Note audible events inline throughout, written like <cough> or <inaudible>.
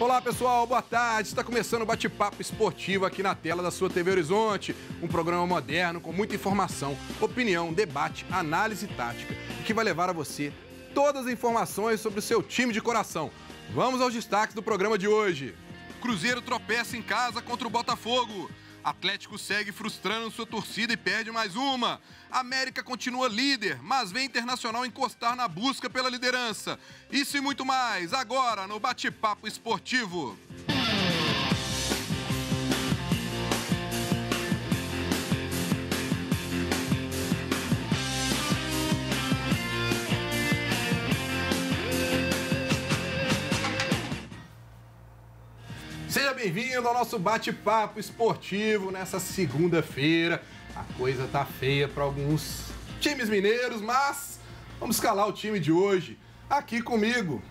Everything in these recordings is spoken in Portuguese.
Olá pessoal, boa tarde. Está começando o bate-papo esportivo aqui na tela da sua TV Horizonte. Um programa moderno com muita informação, opinião, debate, análise tática que vai levar a você todas as informações sobre o seu time de coração. Vamos aos destaques do programa de hoje. Cruzeiro tropeça em casa contra o Botafogo. Atlético segue frustrando sua torcida e perde mais uma. América continua líder, mas vem Internacional encostar na busca pela liderança. Isso e muito mais agora no Bate-Papo Esportivo. bem-vindo ao nosso bate-papo esportivo nessa segunda-feira. A coisa tá feia para alguns times mineiros, mas vamos escalar o time de hoje. Aqui comigo,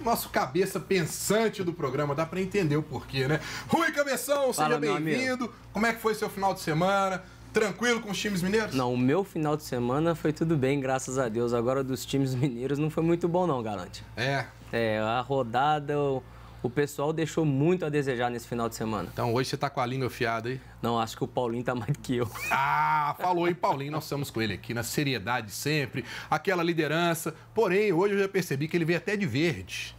nosso cabeça pensante do programa, dá para entender o porquê, né? Rui Cabeção, seja bem-vindo. Como é que foi seu final de semana? Tranquilo com os times mineiros? Não, o meu final de semana foi tudo bem, graças a Deus. Agora dos times mineiros não foi muito bom não, Galante. É. É, a rodada, o pessoal deixou muito a desejar nesse final de semana. Então hoje você tá com a língua afiada aí? Não, acho que o Paulinho tá mais do que eu. <laughs> Ah, falou aí, Paulinho. Nós estamos com ele aqui na seriedade sempre, aquela liderança. Porém, hoje eu já percebi que ele veio até de verde.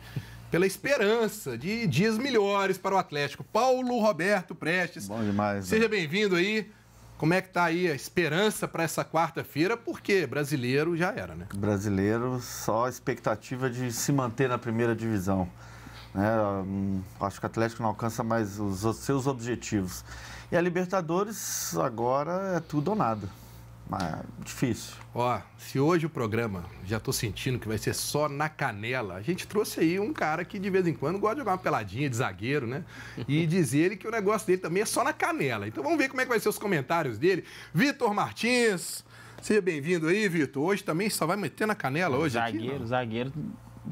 Pela esperança de dias melhores para o Atlético. Paulo Roberto Prestes. Bom demais. Né? Seja né? bem-vindo aí. Como é que tá aí a esperança para essa quarta-feira? Porque brasileiro já era, né? Brasileiro só a expectativa de se manter na primeira divisão. Né? Hum, acho que o Atlético não alcança mais os seus objetivos. E a Libertadores agora é tudo ou nada. Mas difícil. Ó, se hoje o programa, já tô sentindo que vai ser só na canela, a gente trouxe aí um cara que de vez em quando gosta de jogar uma peladinha de zagueiro, né? E <laughs> dizer ele que o negócio dele também é só na canela. Então vamos ver como é que vai ser os comentários dele. Vitor Martins, seja bem-vindo aí, Vitor. Hoje também só vai meter na canela hoje. Zagueiro, aqui, zagueiro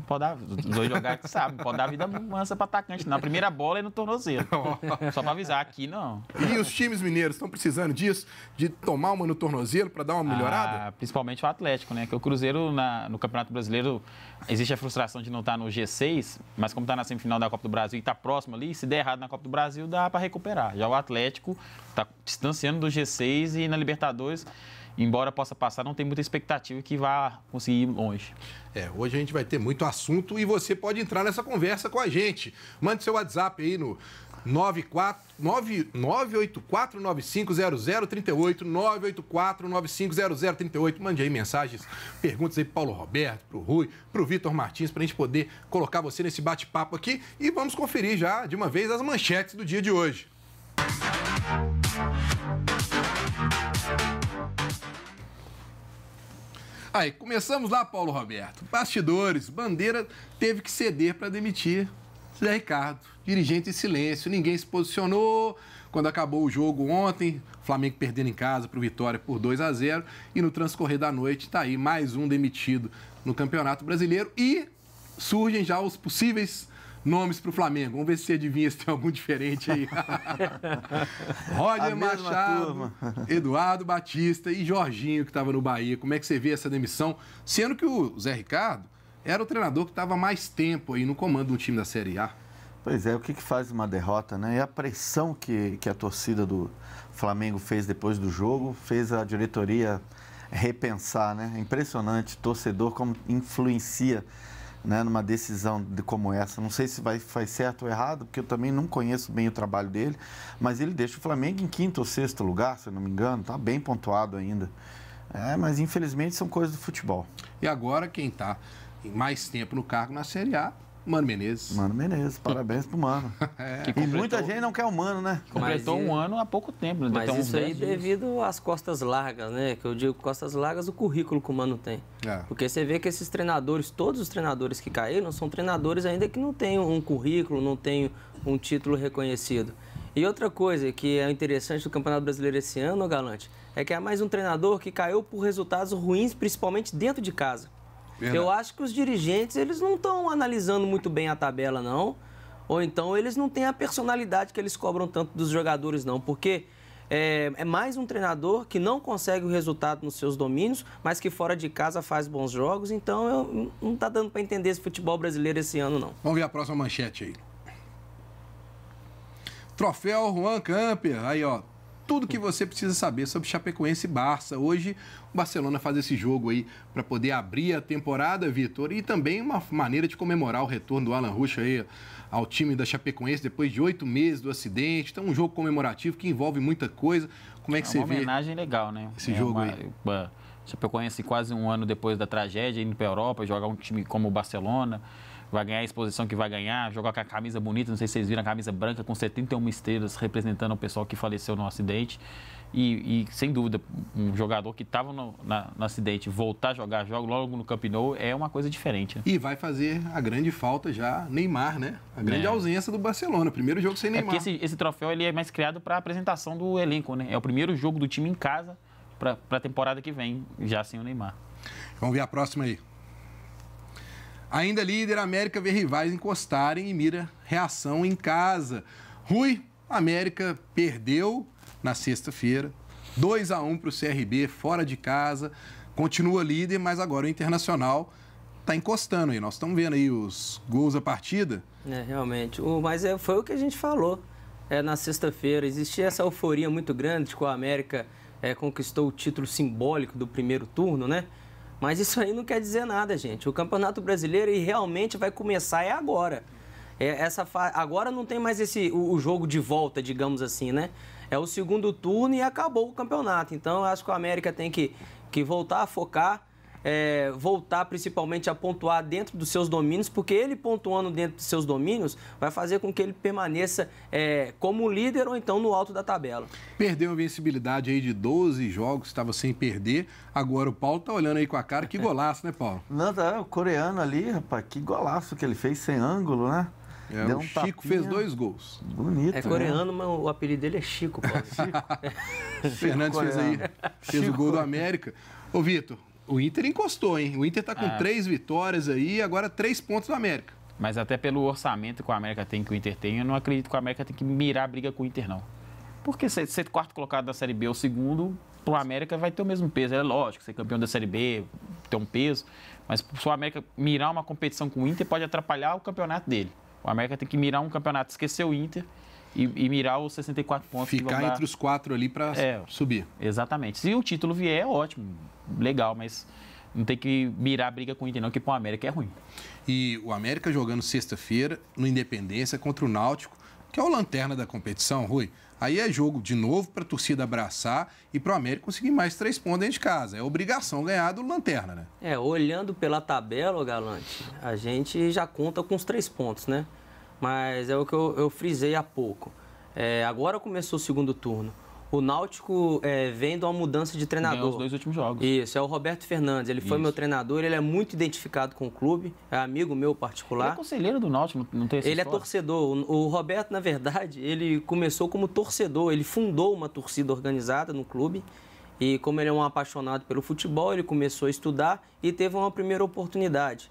pode dar, os dois jogar que sabe, pode dar vida mansa para atacante. Na primeira bola é no tornozelo. <laughs> Só para avisar aqui, não. E os times mineiros estão precisando disso? De tomar uma no tornozelo para dar uma melhorada? Ah, principalmente o Atlético, né? Que o Cruzeiro na, no Campeonato Brasileiro existe a frustração de não estar tá no G6, mas como está na semifinal da Copa do Brasil e está próximo ali, se der errado na Copa do Brasil, dá para recuperar. Já o Atlético está distanciando do G6 e na Libertadores embora possa passar, não tem muita expectativa que vá conseguir ir longe. É, hoje a gente vai ter muito assunto e você pode entrar nessa conversa com a gente. Mande seu WhatsApp aí no 984950038, 984950038. Mande aí mensagens, perguntas aí o Paulo Roberto, para o Rui, para o Vitor Martins, para a gente poder colocar você nesse bate-papo aqui e vamos conferir já de uma vez as manchetes do dia de hoje. Aí, começamos lá, Paulo Roberto. Bastidores, Bandeira teve que ceder para demitir Zé Ricardo. Dirigente em silêncio, ninguém se posicionou. Quando acabou o jogo ontem, Flamengo perdendo em casa para o Vitória por 2 a 0 E no transcorrer da noite, está aí mais um demitido no Campeonato Brasileiro. E surgem já os possíveis nomes para o Flamengo. Vamos ver se você adivinha se tem algum diferente aí. <laughs> Roger Machado, turma. <laughs> Eduardo Batista e Jorginho, que estava no Bahia. Como é que você vê essa demissão? Sendo que o Zé Ricardo era o treinador que estava mais tempo aí no comando do time da Série A. Pois é, o que, que faz uma derrota, né? E a pressão que, que a torcida do Flamengo fez depois do jogo fez a diretoria repensar, né? É impressionante, torcedor, como influencia né, numa decisão de como essa. Não sei se vai faz certo ou errado, porque eu também não conheço bem o trabalho dele, mas ele deixa o Flamengo em quinto ou sexto lugar, se eu não me engano, está bem pontuado ainda. É, mas infelizmente são coisas do futebol. E agora quem está mais tempo no cargo na Série A Mano Menezes. Mano Menezes, parabéns pro Mano. <laughs> é. E muita gente não quer o Mano, né? Completou mas, um ano há pouco tempo. Né? Mas isso aí devido às costas largas, né? Que eu digo costas largas, o currículo que o Mano tem. É. Porque você vê que esses treinadores, todos os treinadores que caíram, são treinadores ainda que não têm um currículo, não têm um título reconhecido. E outra coisa que é interessante do Campeonato Brasileiro esse ano, Galante, é que é mais um treinador que caiu por resultados ruins, principalmente dentro de casa. Verdade. Eu acho que os dirigentes, eles não estão analisando muito bem a tabela, não. Ou então eles não têm a personalidade que eles cobram tanto dos jogadores, não. Porque é, é, mais um treinador que não consegue o resultado nos seus domínios, mas que fora de casa faz bons jogos. Então, eu, não está dando para entender esse futebol brasileiro esse ano, não. Vamos ver a próxima manchete aí. Troféu Juan Camper, aí ó, tudo que você precisa saber sobre Chapecoense e Barça. Hoje, o Barcelona faz esse jogo aí para poder abrir a temporada, Vitor, e também uma maneira de comemorar o retorno do Alan Rush aí ao time da Chapecoense depois de oito meses do acidente. Então, um jogo comemorativo que envolve muita coisa. Como é que é você vê? Uma homenagem legal, né? Esse é jogo uma... aí. Chapecoense quase um ano depois da tragédia, indo para a Europa, jogar um time como o Barcelona vai ganhar a exposição que vai ganhar, jogar com a camisa bonita, não sei se vocês viram a camisa branca com 71 estrelas representando o pessoal que faleceu no acidente. E, e sem dúvida, um jogador que estava no, no, acidente voltar a jogar jogo logo no Camp Nou é uma coisa diferente. Né? E vai fazer a grande falta já Neymar, né? A grande é. ausência do Barcelona. Primeiro jogo sem é Neymar. É esse, esse troféu ele é mais criado para a apresentação do elenco, né? É o primeiro jogo do time em casa para a temporada que vem, já sem o Neymar. Vamos ver a próxima aí. Ainda líder, a América vê rivais encostarem e mira reação em casa. Rui, América perdeu na sexta-feira. 2 a 1 para o CRB fora de casa. Continua líder, mas agora o Internacional está encostando aí. Nós estamos vendo aí os gols da partida. É, realmente. O, mas é, foi o que a gente falou é, na sexta-feira. Existia essa euforia muito grande com a América é, conquistou o título simbólico do primeiro turno, né? Mas isso aí não quer dizer nada, gente. O Campeonato Brasileiro realmente vai começar é agora. É, essa fa... Agora não tem mais esse o, jogo de volta, digamos assim, né? É o segundo turno e acabou o campeonato. Então eu acho que o América tem que, que voltar a focar é, voltar principalmente a pontuar dentro dos seus domínios, porque ele pontuando dentro dos seus domínios vai fazer com que ele permaneça é, como líder ou então no alto da tabela. Perdeu a vencibilidade aí de 12 jogos, estava sem perder. Agora o Paulo tá olhando aí com a cara, que golaço, né, Paulo? Não, tá, o coreano ali, rapaz, que golaço que ele fez sem ângulo, né? É, Deu um o Chico tapinha. fez dois gols. Bonito. É né? coreano, né? mas o apelido dele é Chico, Paulo. Chico. <laughs> Chico Fernandes coreano. fez aí. Fez Chico. o gol do América. Ô, Vitor, o Inter encostou, hein? O Inter tá com ah. três vitórias aí, agora três pontos do América. Mas até pelo orçamento que o América tem, que o Inter tem, eu não acredito que o América tem que mirar a briga com o Inter, não. Porque ser, ser quarto colocado da Série B ou segundo, pro América vai ter o mesmo peso. É lógico, ser campeão da Série B ter um peso, mas se o América mirar uma competição com o Inter, pode atrapalhar o campeonato dele. O América tem que mirar um campeonato, esquecer o Inter e, e, mirar os 64 pontos. Ficar entre dar... os quatro ali para é, subir. Exatamente. Se o título vier, é ótimo, legal, mas não tem que mirar a briga com o Inter, não, que para o América é ruim. E o América jogando sexta-feira no Independência contra o Náutico, que é o lanterna da competição, Rui. Aí é jogo de novo para a torcida abraçar e para o América conseguir mais três pontos dentro de casa. É obrigação ganhar do Lanterna, né? É, olhando pela tabela, Galante, a gente já conta com os três pontos, né? Mas é o que eu, eu frisei há pouco. É, agora começou o segundo turno. O Náutico é, vem de uma mudança de treinador. Ganhou os dois últimos jogos. Isso, é o Roberto Fernandes. Ele foi meu treinador, ele é muito identificado com o clube, é amigo meu particular. Ele é conselheiro do Náutico, não tem essa Ele é história. é torcedor. O, o Roberto, na verdade, ele começou como torcedor. Ele fundou uma torcida organizada no clube. E como ele é um apaixonado pelo futebol, ele começou a estudar e teve uma primeira oportunidade.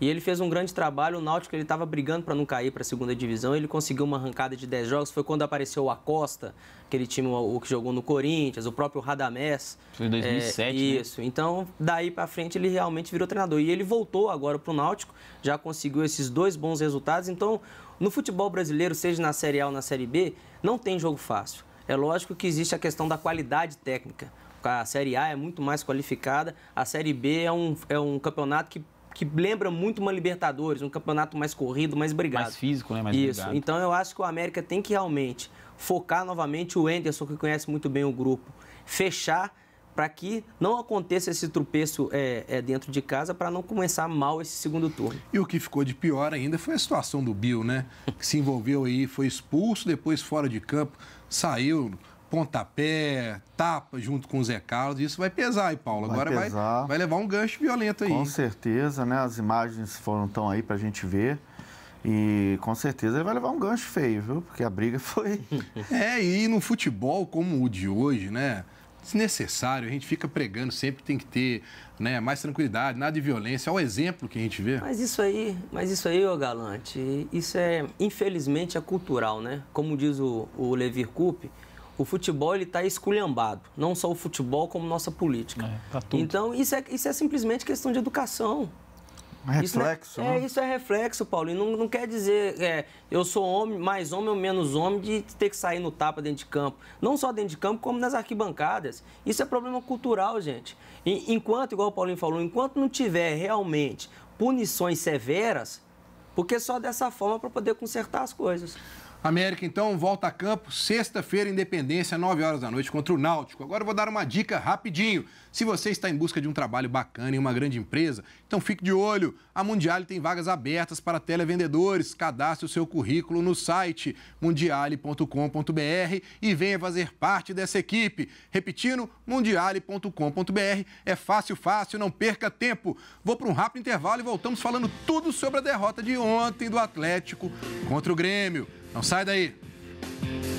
E ele fez um grande trabalho, o Náutico ele estava brigando para não cair para a segunda divisão, ele conseguiu uma arrancada de 10 jogos, foi quando apareceu o Acosta, aquele time o que jogou no Corinthians, o próprio Radamés. Foi em 2007, né? é, Isso, né? então daí para frente ele realmente virou treinador. E ele voltou agora para o Náutico, já conseguiu esses dois bons resultados, então no futebol brasileiro, seja na Série A ou na Série B, não tem jogo fácil. É lógico que existe a questão da qualidade técnica. A Série A é muito mais qualificada, a Série B é um, é um campeonato que que lembra muito uma Libertadores, um campeonato mais corrido, mais brigado. Mais físico, né? Mais Isso. Brigado. Então eu acho que o América tem que realmente focar novamente o Enderson, que conhece muito bem o grupo, fechar para que não aconteça esse tropeço é, é dentro de casa para não começar mal esse segundo turno. E o que ficou de pior ainda foi a situação do Bill, né? Que se envolveu aí, foi expulso, depois fora de campo, saiu pontapé, tapa junto com o Zé Carlos, isso vai pesar aí, Paulo. Vai Agora pesar. Vai, vai levar um gancho violento aí. Com certeza, né? As imagens foram tão aí pra gente ver. E com certeza ele vai levar um gancho feio, viu? Porque a briga <laughs> foi. é, e no futebol como o de hoje, né? Desnecessário, a gente fica pregando, sempre tem que ter né, mais tranquilidade, nada de violência. É o exemplo que a gente vê. Mas isso aí, mas isso aí, ô Galante, isso é, infelizmente, é cultural, né? Como diz o, o Levir Coupe, o futebol ele está esculhambado, não só o futebol como nossa política. É, tá então isso é, isso é simplesmente questão de educação. É é reflexo, isso é, né? é, isso é reflexo, Paulo. E não, não quer dizer é, eu sou homem, mais homem ou menos homem, de ter que sair no tapa dentro de campo. Não só dentro de campo, como nas arquibancadas. Isso é problema cultural, gente. E, enquanto, igual o Paulinho falou, enquanto não tiver realmente punições severas, porque só dessa forma para poder consertar as coisas. América, então, volta a campo sexta-feira, Independência, 9 horas da noite, contra o Náutico. Agora eu vou dar uma dica rapidinho. Se você está em busca de um trabalho bacana em uma grande empresa, então fique de olho. A Mundiale tem vagas abertas para televendedores. Cadastre o seu currículo no site mundiale.com.br e venha fazer parte dessa equipe. Repetindo, mundiale.com.br. É fácil, fácil, não perca tempo. Vou para um rápido intervalo e voltamos falando tudo sobre a derrota de ontem do Atlético contra o Grêmio. Não sai daí.